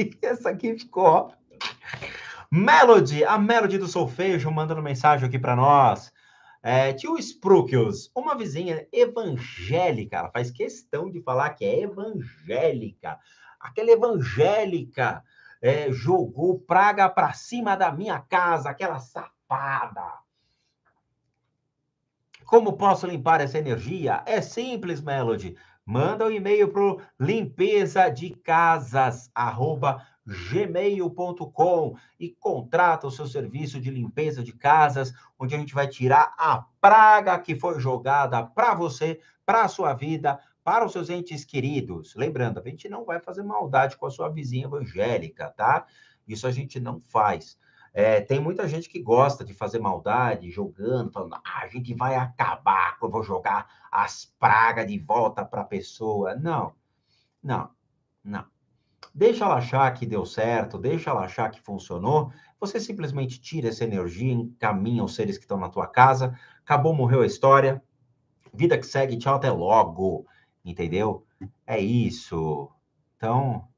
Essa aqui ficou. Melody, a Melody do Solfejo, mandando mensagem aqui para nós. É, tio Sprukius, uma vizinha evangélica, ela faz questão de falar que é evangélica. Aquela evangélica é, jogou praga para cima da minha casa, aquela safada. Como posso limpar essa energia? É simples, Melody. Manda um e-mail para limpeza de casas gmail.com e contrata o seu serviço de limpeza de casas, onde a gente vai tirar a praga que foi jogada para você, para a sua vida, para os seus entes queridos. Lembrando, a gente não vai fazer maldade com a sua vizinha evangélica, tá? Isso a gente não faz. É, tem muita gente que gosta de fazer maldade, jogando, falando, ah, a gente vai acabar, eu vou jogar as pragas de volta para a pessoa. Não, não, não. Deixa ela achar que deu certo, deixa ela achar que funcionou. Você simplesmente tira essa energia, encaminha os seres que estão na tua casa. Acabou, morreu a história. Vida que segue, tchau, até logo. Entendeu? É isso. Então,